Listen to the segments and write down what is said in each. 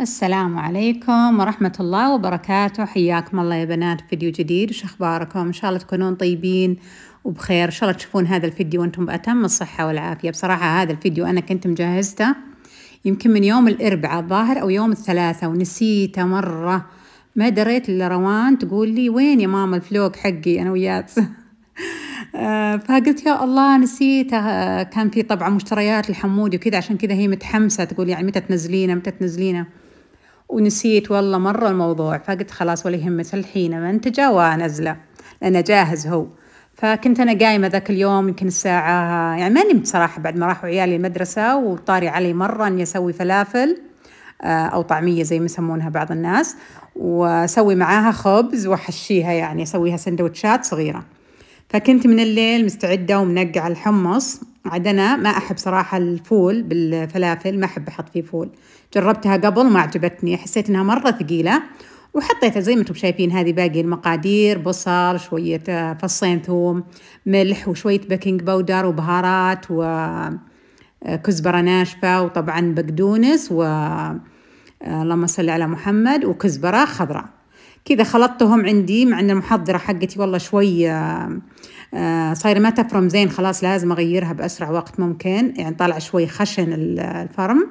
السلام عليكم ورحمة الله وبركاته حياكم الله يا بنات فيديو جديد وش أخباركم إن شاء الله تكونون طيبين وبخير إن شاء الله تشوفون هذا الفيديو وأنتم بأتم الصحة والعافية بصراحة هذا الفيديو أنا كنت مجهزته يمكن من يوم الأربعاء الظاهر أو يوم الثلاثة ونسيته مرة ما دريت إلا روان تقول لي وين يا ماما الفلوق حقي أنا وياك آه، فقلت يا الله نسيته آه، كان في طبعا مشتريات الحمودي وكذا عشان كذا هي متحمسة تقول يعني متى تنزلينه متى تنزلينه ونسيت والله مرة الموضوع فقلت خلاص ولا يهمك الحين منتجة وأنزله لأنه جاهز هو فكنت أنا قايمة ذاك اليوم يمكن الساعة يعني ما نمت صراحة بعد ما راحوا عيالي المدرسة وطاري علي مرة إني أسوي فلافل آه، أو طعمية زي ما يسمونها بعض الناس وأسوي معاها خبز وأحشيها يعني أسويها سندوتشات صغيرة فكنت من الليل مستعدة ومنقعة الحمص عاد انا ما احب صراحه الفول بالفلافل ما احب احط فيه فول جربتها قبل ما عجبتني حسيت انها مره ثقيله وحطيتها زي ما انتم شايفين هذه باقي المقادير بصل شويه آه، فصين ثوم ملح وشويه بيكنج باودر وبهارات وكزبره آه، ناشفه وطبعا بقدونس و آه، اللهم صل على محمد وكزبره خضراء كذا خلطتهم عندي مع ان المحضره حقتي والله شوي آه، صايرة ما تفرم زين خلاص لازم أغيرها بأسرع وقت ممكن يعني طالع شوي خشن الفرم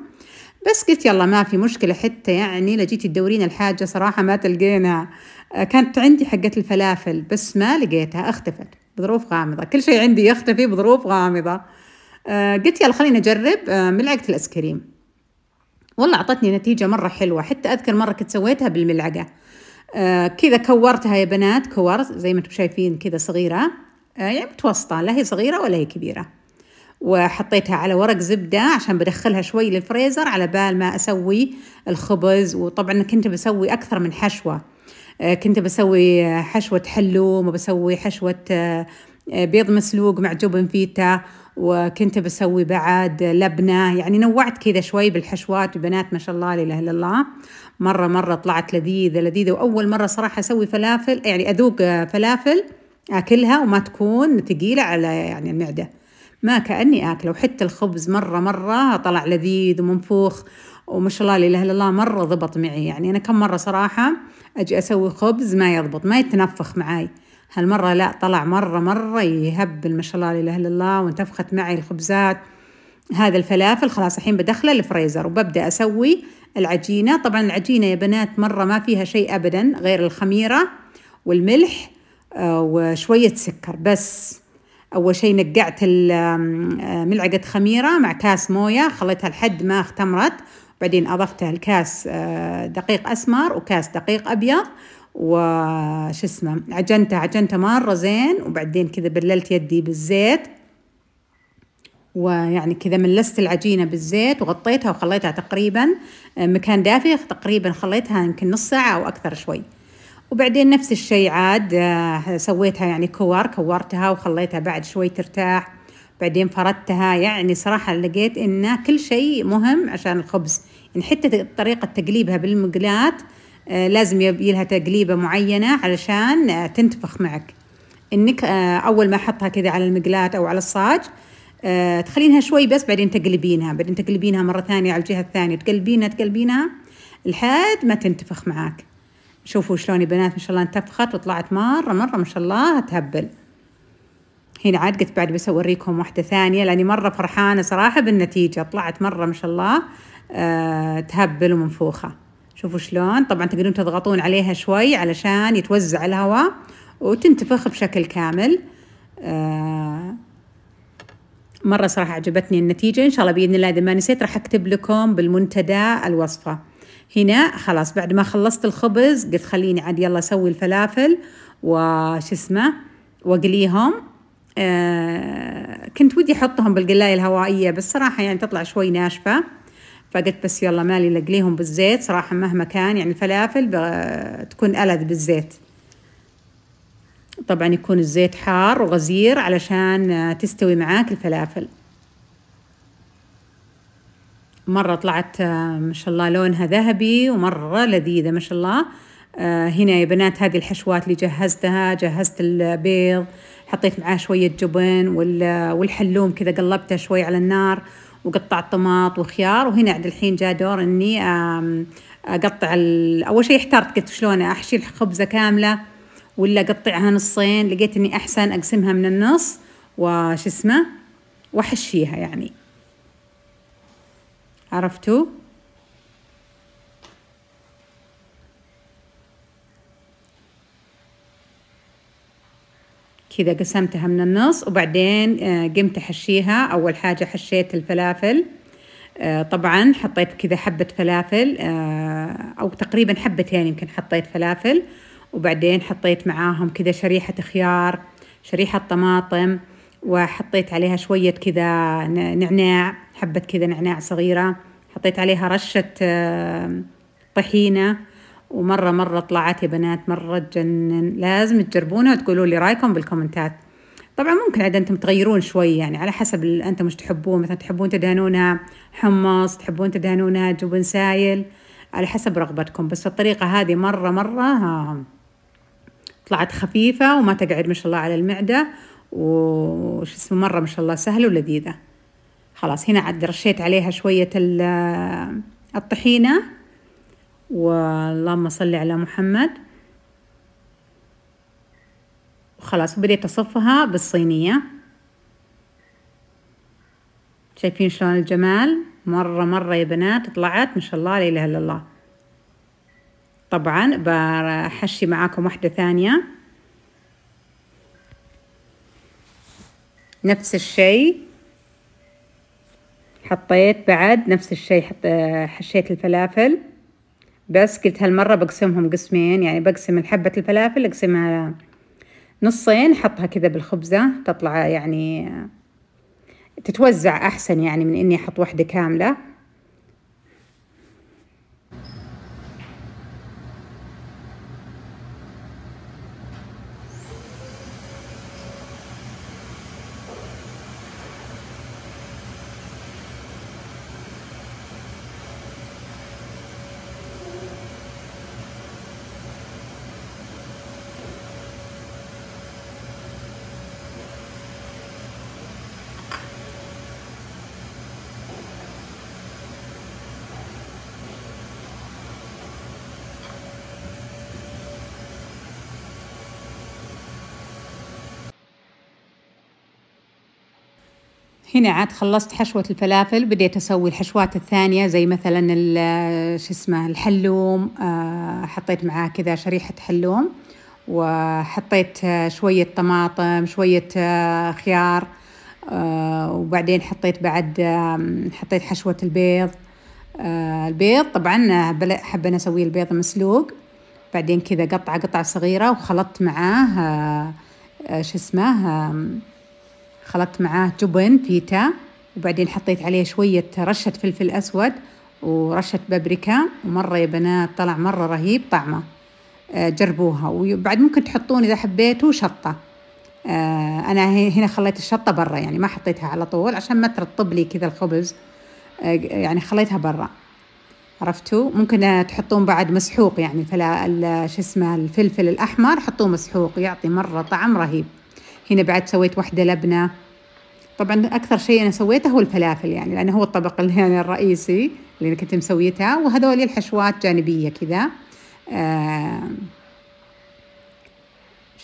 بس قلت يلا ما في مشكلة حتى يعني لو جيتي تدورين الحاجة صراحة ما تلقينا آه، كانت عندي حقة الفلافل بس ما لقيتها اختفت بظروف غامضة كل شيء عندي يختفي بظروف غامضة آه، قلت يلا خليني أجرب ملعقة الأيس كريم والله أعطتني نتيجة مرة حلوة حتى أذكر مرة كنت سويتها بالملعقة كذا كورتها يا بنات كورت زي ما انتم شايفين كذا صغيرة يعني متوسطة لا هي صغيرة ولا هي كبيرة وحطيتها على ورق زبدة عشان بدخلها شوي للفريزر على بال ما أسوي الخبز وطبعا كنت بسوي أكثر من حشوة آه، كنت بسوي حشوة حلوم وبسوي حشوة آه، بيض مسلوق مع جبن فيتا وكنت بسوي بعد لبنة يعني نوعت كذا شوي بالحشوات بنات ما شاء الله لا إله إلا الله مرة مرة طلعت لذيذة لذيذة وأول مرة صراحة أسوي فلافل يعني أذوق آه، فلافل اكلها وما تكون ثقيله على يعني المعده ما كاني اكله وحتى الخبز مره مره طلع لذيذ ومنفوخ وما شاء الله لا اله الا الله مره ضبط معي يعني انا كم مره صراحه اجي اسوي خبز ما يضبط ما يتنفخ معي هالمرة لا طلع مرة مرة يهبل ما شاء الله لا إله إلا الله وانتفخت معي الخبزات هذا الفلافل خلاص الحين بدخله الفريزر وببدأ أسوي العجينة طبعا العجينة يا بنات مرة ما فيها شيء أبدا غير الخميرة والملح آه، وشوية سكر بس أول شي نقعت آه، ملعقة خميرة مع كاس موية خليتها لحد ما اختمرت بعدين أضفتها الكاس آه، دقيق أسمر وكاس دقيق أبيض وش اسمه عجنته عجنته مرة زين وبعدين كذا بللت يدي بالزيت ويعني كذا ملست العجينة بالزيت وغطيتها وخليتها تقريبا مكان دافي تقريبا خليتها يمكن نص ساعة أو أكثر شوي وبعدين نفس الشيء عاد آه، سويتها يعني كور كورتها وخليتها بعد شوي ترتاح بعدين فردتها يعني صراحة لقيت إن كل شيء مهم عشان الخبز يعني حتى طريقة تقليبها بالمقلاة آه، لازم يبيلها لها تقليبة معينة علشان آه، تنتفخ معك إنك أول ما أحطها كذا على المقلاة أو على الصاج تخلينها شوي بس بعدين تقلبينها بعدين تقلبينها مرة ثانية على الجهة الثانية تقلبينها تقلبينها لحد ما تنتفخ معاك شوفوا شلون بنات ما شاء الله انتفخت وطلعت مرة مرة ما شاء الله تهبل هنا عاد قلت بعد بس أوريكم واحدة ثانية لأني مرة فرحانة صراحة بالنتيجة طلعت مرة ما شاء الله أه تهبل ومنفوخة شوفوا شلون طبعا تقدرون تضغطون عليها شوي علشان يتوزع الهواء وتنتفخ بشكل كامل أه مرة صراحة عجبتني النتيجة إن شاء الله بإذن الله إذا ما نسيت راح أكتب لكم بالمنتدى الوصفة هنا خلاص بعد ما خلصت الخبز قلت خليني عاد يلا اسوي الفلافل وش اسمه واقليهم آه كنت ودي احطهم بالقلايه الهوائيه بس صراحه يعني تطلع شوي ناشفه فقلت بس يلا مالي لقليهم بالزيت صراحه مهما كان يعني الفلافل تكون ألذ بالزيت طبعا يكون الزيت حار وغزير علشان آه، تستوي معاك الفلافل مرة طلعت آه، ما شاء الله لونها ذهبي ومرة لذيذة ما شاء الله آه، هنا يا بنات هذه الحشوات اللي جهزتها جهزت البيض حطيت معاه شوية جبن والحلوم كذا قلبته شوي على النار وقطعت طماط وخيار وهنا عند الحين جاء دور اني اقطع اول شيء احترت قلت شلون احشي الخبزه كامله ولا اقطعها نصين لقيت اني احسن اقسمها من النص وش اسمه واحشيها يعني عرفتوا كذا قسمتها من النص وبعدين آه، قمت أحشيها أول حاجة حشيت الفلافل آه، طبعا حطيت كذا حبة فلافل آه، أو تقريبا حبتين يمكن حطيت فلافل وبعدين حطيت معاهم كذا شريحة خيار شريحة طماطم وحطيت عليها شوية كذا نعناع حبة كذا نعناع صغيرة حطيت عليها رشة طحينة ومرة مرة طلعت يا بنات مرة تجنن لازم تجربونها وتقولوا لي رأيكم بالكومنتات طبعا ممكن عاد انتم تغيرون شوي يعني على حسب انتم مش تحبون مثلا تحبون تدهنونها حمص تحبون تدهنونها جبن سايل على حسب رغبتكم بس الطريقة هذه مرة مرة ها آه، طلعت خفيفة وما تقعد ما شاء الله على المعدة وش اسمه مرة ما شاء الله سهلة ولذيذة خلاص هنا عاد رشيت عليها شوية الطحينة واللهم صل على محمد وخلاص بديت أصفها بالصينية شايفين شلون الجمال مرة مرة يا بنات طلعت ما شاء الله لا إله إلا الله طبعا بحشي معاكم واحدة ثانية نفس الشيء حطيت بعد نفس الشيء حط حشيت الفلافل بس قلت هالمرة بقسمهم قسمين يعني بقسم حبة الفلافل اقسمها نصين حطها كذا بالخبزة تطلع يعني تتوزع أحسن يعني من إني أحط واحدة كاملة هنا عاد خلصت حشوة الفلافل بديت أسوي الحشوات الثانية زي مثلا شو اسمه الحلوم آه، حطيت معاه كذا شريحة حلوم وحطيت آه، شوية طماطم شوية آه، خيار وبعدين حطيت بعد حطيت حشوة البيض البيض طبعا حبينا أسوي البيض مسلوق بعدين كذا قطعة قطع صغيرة وخلطت معاه شو اسمه خلطت معاه جبن فيتا وبعدين حطيت عليه شوية رشة فلفل أسود ورشة بابريكا ومرة يا بنات طلع مرة رهيب طعمه آه، جربوها وبعد ممكن تحطون إذا حبيتوا شطة آه، أنا هنا خليت الشطة برا يعني ما حطيتها على طول عشان ما ترطب لي كذا الخبز آه، يعني خليتها برا عرفتوا ممكن تحطون بعد مسحوق يعني فلا شو اسمه الفلفل الأحمر حطوه مسحوق يعطي مرة طعم رهيب هنا بعد سويت واحدة لبنة طبعا أكثر شيء أنا سويته هو الفلافل يعني لأنه هو الطبق اللي أنا الرئيسي اللي أنا كنت مسويتها وهذول الحشوات جانبية كذا آه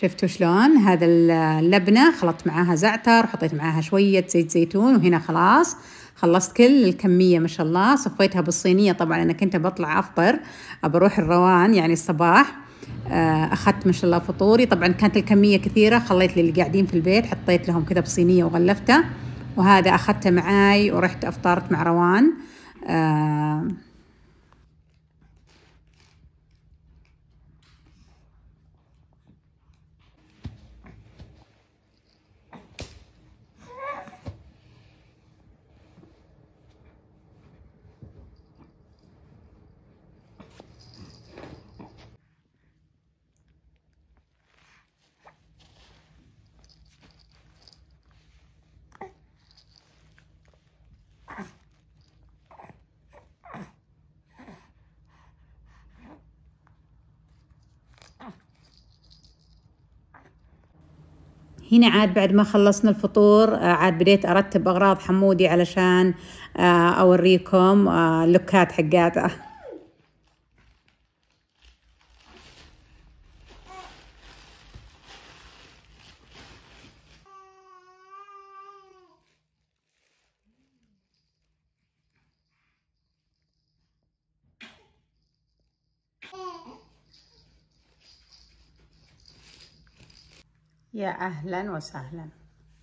شفتوا شلون هذا اللبنة خلطت معاها زعتر وحطيت معاها شوية زيت زيتون وهنا خلاص خلصت كل الكمية ما شاء الله صفيتها بالصينية طبعا أنا كنت بطلع أفطر أبروح الروان يعني الصباح آه، اخذت ما شاء الله فطوري طبعا كانت الكميه كثيره خليت للي قاعدين في البيت حطيت لهم كذا بصينيه وغلفته وهذا اخذته معاي ورحت افطرت مع روان آه، هنا عاد بعد ما خلصنا الفطور آه، عاد بديت أرتب أغراض حمودي علشان آه، أوريكم آه، اللوكات حقاته يا اهلا وسهلا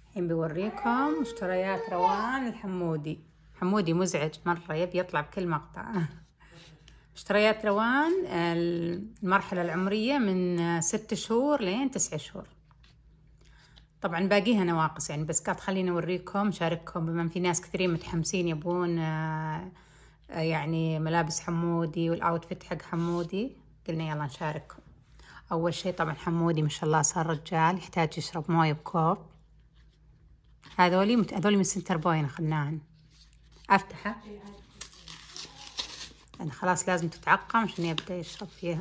الحين بوريكم مشتريات روان الحمودي حمودي مزعج مرة يبي يطلع بكل مقطع مشتريات روان المرحلة العمرية من ست شهور لين تسع شهور طبعا باقيها نواقص يعني بس قاعد خليني اوريكم شارككم بما في ناس كثيرين متحمسين يبون آه، يعني ملابس حمودي والاوتفيت حق حمودي قلنا يلا نشارككم أول شي طبعا حمودي ما شاء الله صار رجال يحتاج يشرب موية بكوب هذولي مت... هذولي من سنتر بوين أخذناهن أفتحه لأن يعني خلاص لازم تتعقم عشان يبدأ يشرب فيها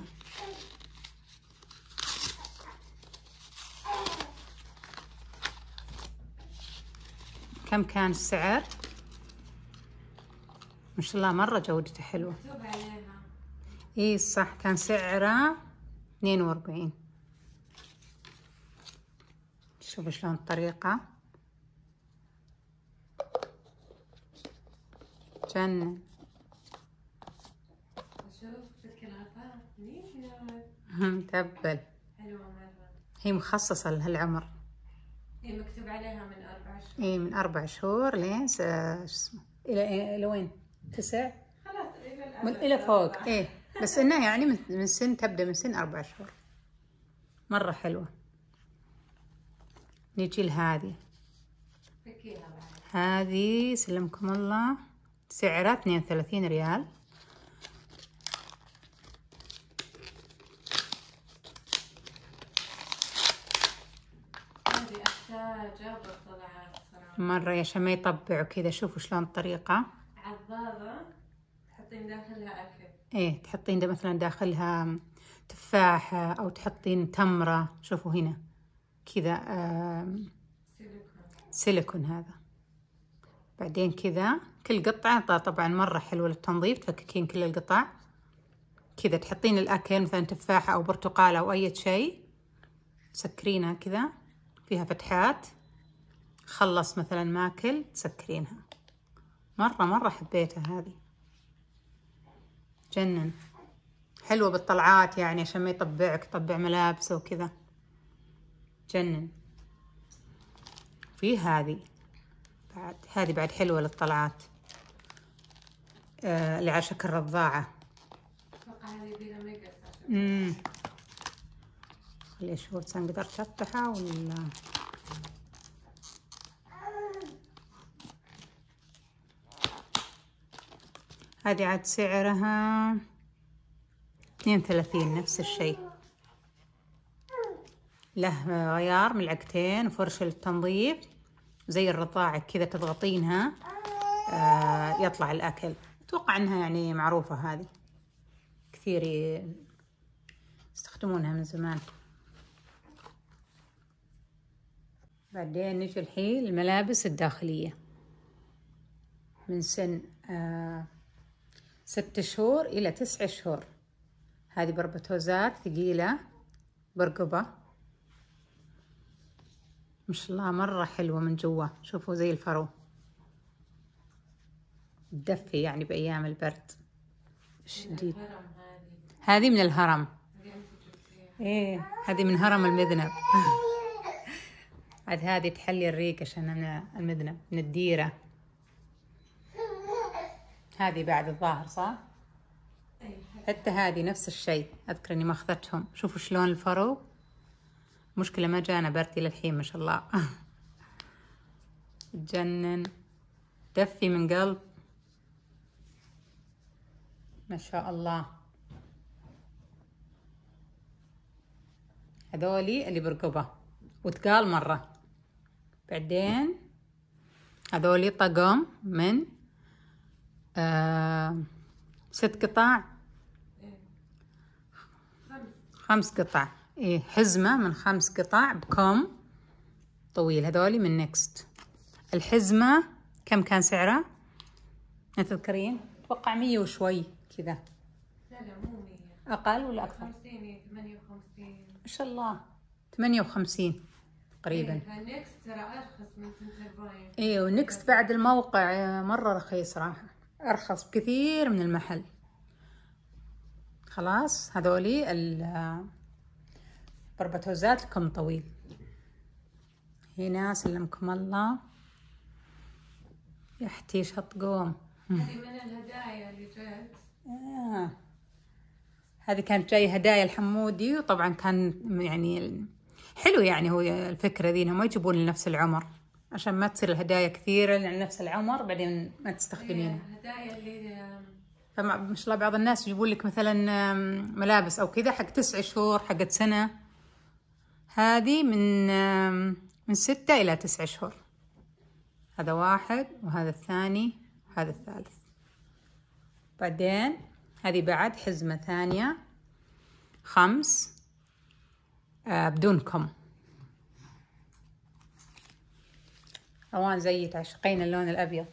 كم كان السعر؟ ما شاء الله مرة جودته حلوة. اي صح كان سعره اثنين واربعين شوفوا شلون الطريقة جنن متبل حلوة مرة هي مخصصة لهالعمر هي مكتوب عليها من أربع شهور إي من أربع شهور لين شو اسمه إيه، إلى وين؟ تسع؟ خلاص إلى إلى فوق إيه بس انها يعني من سن تبدا من سن اربع شهور مره حلوه نجي لهذه هذه سلمكم الله سعرها 32 ريال مرة يا شمي يطبعوا كذا شوفوا شلون الطريقة عضاضة تحطين داخلها أكل ايه تحطين ده مثلا داخلها تفاحة أو تحطين تمرة شوفوا هنا كذا سيليكون هذا بعدين كذا كل قطعة طبعا مرة حلوة للتنظيف تفككين كل القطع كذا تحطين الأكل مثلا تفاحة أو برتقالة أو أي شيء تسكرينها كذا فيها فتحات خلص مثلا ماكل تسكرينها مرة مرة حبيتها هذه جنن حلوة بالطلعات يعني عشان ما يطبعك يطبع ملابسه وكذا جنن في هذه بعد هذه بعد حلوة للطلعات آه اللي على شكل رضاعة امم خلي اشوف اذا اقدر اشطحها ولا هذه عاد سعرها اثنين وثلاثين نفس الشي له غيار ملعقتين وفرشة للتنظيف زي الرضاعة كذا تضغطينها آه يطلع الأكل أتوقع أنها يعني معروفة هذه كثير يستخدمونها من زمان بعدين نجي الحين الملابس الداخلية من سن آه ست شهور إلى تسع شهور هذه بربتوزات ثقيلة برقبة ما شاء الله مرة حلوة من جوا شوفوا زي الفرو تدفي يعني بأيام البرد الشديد هذه من الهرم ايه هذه من هرم المذنب عاد هذه تحلي الريق عشان انا المذنب من الديره هذه بعد الظاهر صح؟ أي حتى هذه نفس الشيء أذكر إني ما أخذتهم شوفوا شلون الفرو مشكلة ما جانا برتي للحين ما شاء الله تجنن دفي من قلب ما شاء الله هذولي اللي برقبة وتقال مرة بعدين هذولي طقم من آه، ست قطع خمس قطع إيه حزمة من خمس قطع بكم طويل هذولي من نكست الحزمة كم كان سعرها؟ تذكرين؟ اتوقع مية وشوي كذا لا لا مو مية أقل ولا أكثر؟ ثمانية وخمسين ما شاء الله وخمسين تقريبا إيه ترى أرخص من سنتر باين إيه ونكست بعد الموقع آه، مرة رخيص راح أرخص بكثير من المحل خلاص هذولي بربتوزات لكم طويل هنا سلمكم الله يا شط قوم هذه من الهدايا اللي جات آه. هذه كانت جاي هدايا الحمودي وطبعا كان يعني حلو يعني هو الفكرة ذي انهم ما يجيبون لنفس العمر عشان ما تصير الهدايا كثيرة لأن نفس العمر بعدين ما تستخدمينها إيه، الهدايا اللي فما ما شاء الله بعض الناس يجيبون لك مثلا ملابس أو كذا حق تسع شهور حق سنة هذه من من ستة إلى تسع شهور هذا واحد وهذا الثاني وهذا الثالث بعدين هذه بعد حزمة ثانية خمس آه، بدون كم أوان زي تعشقين اللون الأبيض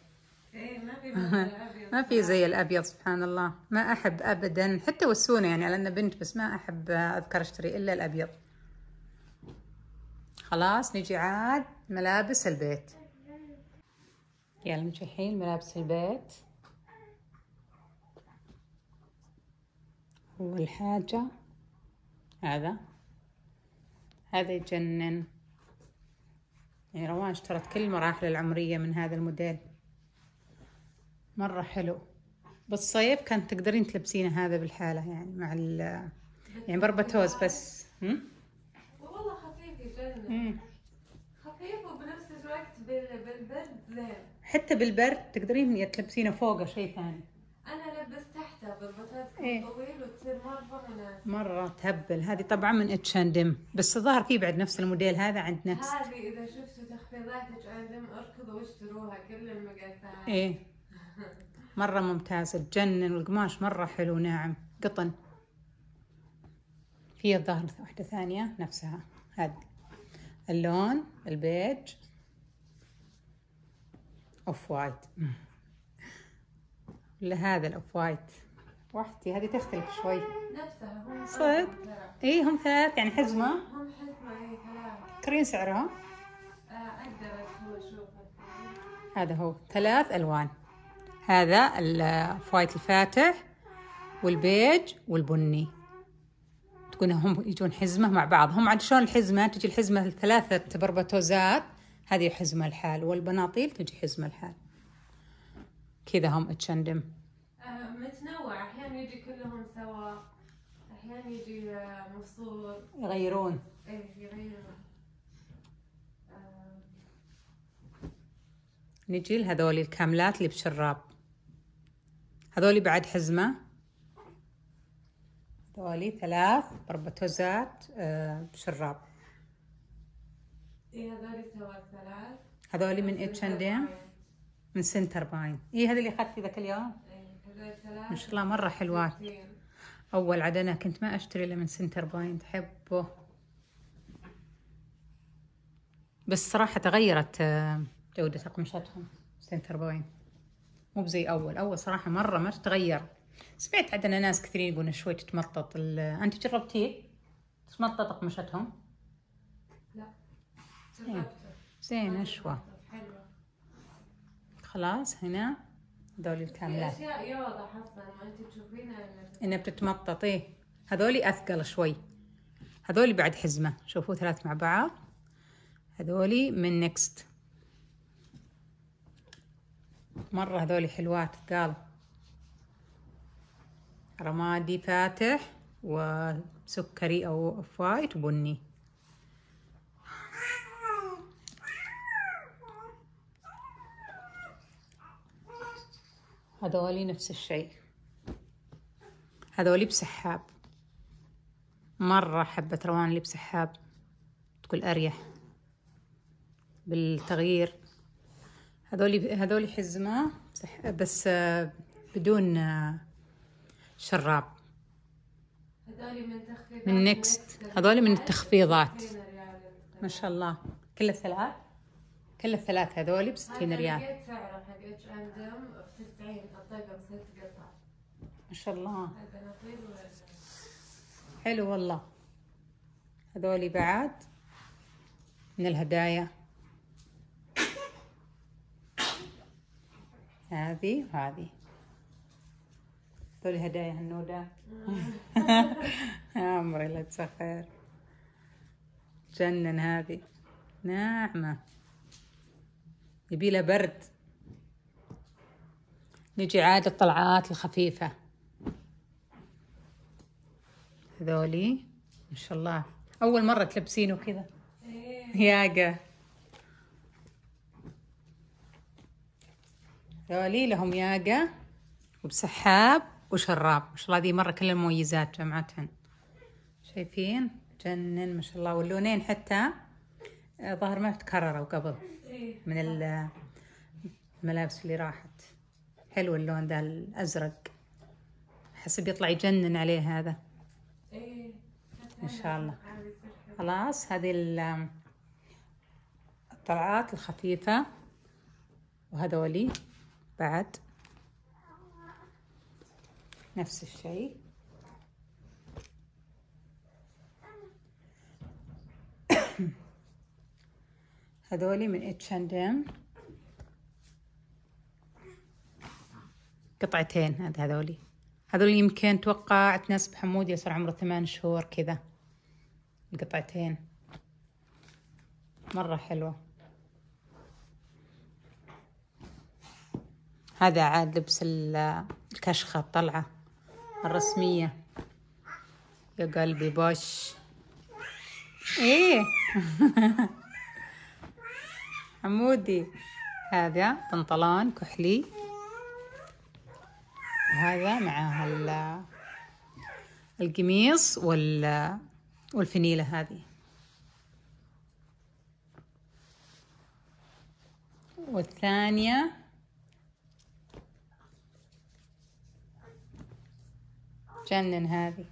إيه ما في الأبيض ما في زي الأبيض سبحان الله ما أحب أبدا حتى والسونة يعني على انه بنت بس ما أحب أذكر أشتري إلا الأبيض خلاص نجي عاد ملابس البيت يلا نجي الحين ملابس البيت والحاجة هذا هذا يجنن يعني روان اشترت كل المراحل العمرية من هذا الموديل مرة حلو بالصيف كانت تقدرين تلبسينه هذا بالحالة يعني مع ال يعني بربتوز بس والله خفيف يجنن خفيف وبنفس الوقت بالبرد زين حتى بالبرد تقدرين تلبسينه فوقه شيء ثاني انا لبس تحته بربتوز إيه؟ طويل وتصير مره مناسب مره تهبل هذه طبعا من اتش اند ام بس الظاهر في بعد نفس الموديل هذا عند نفس هذه اذا شفت بدأت اركضوا واشتروها كل المقاسات ايه مرة ممتازة تجنن والقماش مرة حلو ناعم قطن في الظهر واحدة ثانية نفسها هاد اللون البيج اوف وايت لهذا الاوف وايت واحدتي هذه تختلف شوي نفسها هم صدق اي هم ثلاث إيه، يعني حزمة هم حزمة اي ثلاث كرين سعرها هذا هو ثلاث ألوان هذا الفايت الفاتح والبيج والبني تكون هم يجون حزمة مع بعض هم عاد شلون الحزمة تجي الحزمة الثلاثة بربتوزات هذه حزمة الحال والبناطيل تجي حزمة الحال كذا هم اتشندم متنوع أحيانا يجي كلهم سوا أحيانا يجي مفصول يغيرون إيه يغيرون نجي لهذول الكاملات اللي بشراب هذول بعد حزمة هذول ثلاث بربتوزات آه، بشراب اي هذول ثلاث هذول من اتش اند ام من سنتر باين اي هذا اللي اخذتيه ذاك اليوم إيه، ما شاء الله مره حلوات اول عاد انا كنت ما اشتري الا من سنتر باين تحبه بس صراحه تغيرت آه، جودة أقمشتهم سنتر 40 مو بزي أول أول صراحة مرة ما تغير سمعت عندنا ناس كثيرين يقولون شوي تتمطط ال أنت جربتيه تتمطط أقمشتهم لا إيه. زين أشوى حلوة خلاص هنا هذول الكاملات اشياء يوضع إيه حسن ما انت تشوفينها انها بتتمطط ايه هذولي اثقل شوي هذولي بعد حزمه شوفوا ثلاث مع بعض هذولي من نكست مرة هذول حلوات قال رمادي فاتح وسكري أو فايت وبني هذولي نفس الشيء هذولي بسحاب مرة حبة روان اللي بسحاب تكون أريح بالتغيير هذولي هذولي حزمة بس آه، بدون آه، شراب هذولي من تخفيضات من نكست هذولي من التخفيضات ما شاء الله كل الثلاث كل الثلاث هذولي ب 60 ريال لقيت سعره حق اتش ب 90 الطيبه ب 6 قطع ما شاء الله حلو والله هذولي بعد من الهدايا هذه وهذه ذولي هدايا هنودة يا عمري لا تسخر جنن هذه ناعمة يبيلها برد نجي عاد الطلعات الخفيفة هذولي ما شاء الله أول مرة تلبسينه كذا إيه. ياقة ذولي لهم ياقة وبسحاب وشراب ما شاء الله ذي مرة كل المميزات جمعتهن شايفين جنن ما شاء الله واللونين حتى آه، ظهر ما تكرروا قبل من الملابس اللي راحت حلو اللون ذا الأزرق أحس بيطلع يجنن عليه هذا إن شاء الله خلاص هذه الطلعات الخفيفة وهذولي بعد نفس الشيء هذولي من اتش اند ام قطعتين هذا هذولي هذول يمكن توقع تناسب حمود يصير عمره ثمان شهور كذا القطعتين مرة حلوة هذا عاد لبس الكشخة الطلعة الرسمية يا قلبي بوش ايه عمودي هذا بنطلون كحلي وهذا معاه القميص وال والفنيلة هذه والثانية تجنن هذه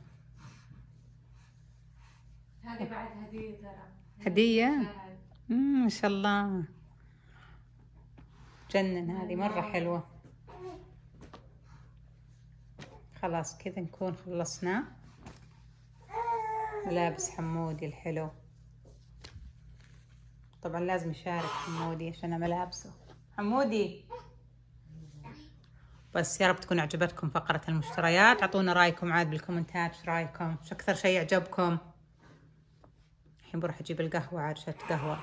هذه بعد هدية ترى هدية؟ امم ما شاء الله تجنن هذه مرة حلوة خلاص كذا نكون خلصنا ملابس حمودي الحلو طبعا لازم يشارك حمودي عشان ملابسه حمودي بس يا رب تكون عجبتكم فقرة المشتريات اعطونا رايكم عاد بالكومنتات ايش رايكم شو اكثر شيء عجبكم الحين بروح اجيب القهوة عاد شفت قهوة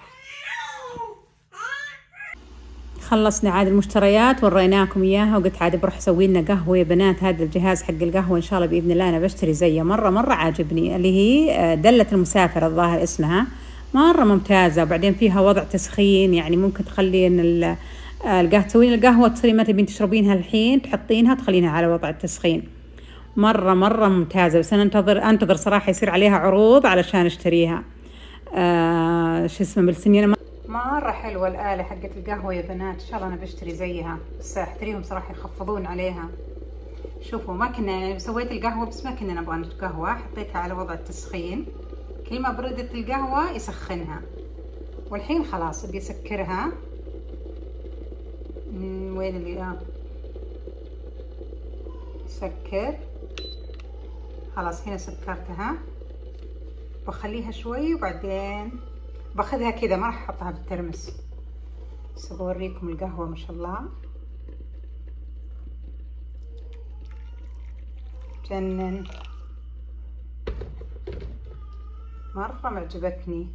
خلصنا عاد المشتريات وريناكم اياها وقلت عاد بروح اسوي لنا قهوه يا بنات هذا الجهاز حق القهوه ان شاء الله باذن الله انا بشتري زيه مره مره عاجبني اللي هي آه، دله المسافر الظاهر اسمها مره ممتازه وبعدين فيها وضع تسخين يعني ممكن تخلي ان آه، القهوة تسوين القهوة تصيرين ما تبين تشربينها الحين تحطينها تخلينها على وضع التسخين مرة مرة ممتازة بس أنا أنتظر أنتظر صراحة يصير عليها عروض علشان أشتريها آه، شو اسمه بالسنين أنا مرة حلوة الآلة حقت القهوة يا بنات إن شاء الله أنا بشتري زيها بس أحتريهم صراحة يخفضون عليها شوفوا ما كنا يعني سويت القهوة بس ما كنا نبغى نتقهوى حطيتها على وضع التسخين كل ما بردت القهوة يسخنها والحين خلاص بيسكرها نوليها سكر خلاص هنا سكرتها بخليها شوي وبعدين باخذها كذا ما راح احطها بالترمس بس بوريكم القهوة ما شاء الله جنن مرة معجبتني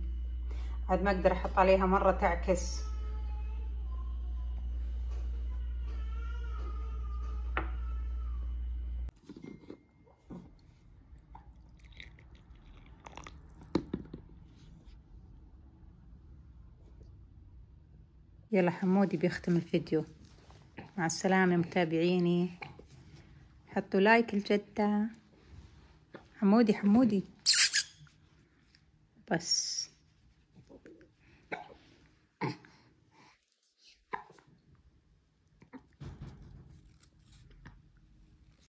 عاد ما اقدر احط عليها مرة تعكس يلا حمودي بيختم الفيديو مع السلامة متابعيني حطوا لايك الجدة حمودي حمودي بس